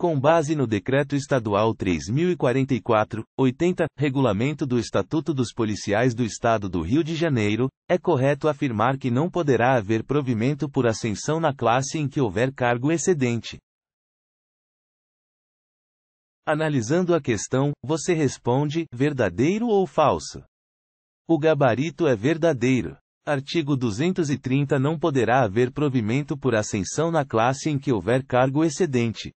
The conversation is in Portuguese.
com base no Decreto Estadual 3044, 80, Regulamento do Estatuto dos Policiais do Estado do Rio de Janeiro, é correto afirmar que não poderá haver provimento por ascensão na classe em que houver cargo excedente. Analisando a questão, você responde: verdadeiro ou falso? O gabarito é verdadeiro. Artigo 230 Não poderá haver provimento por ascensão na classe em que houver cargo excedente.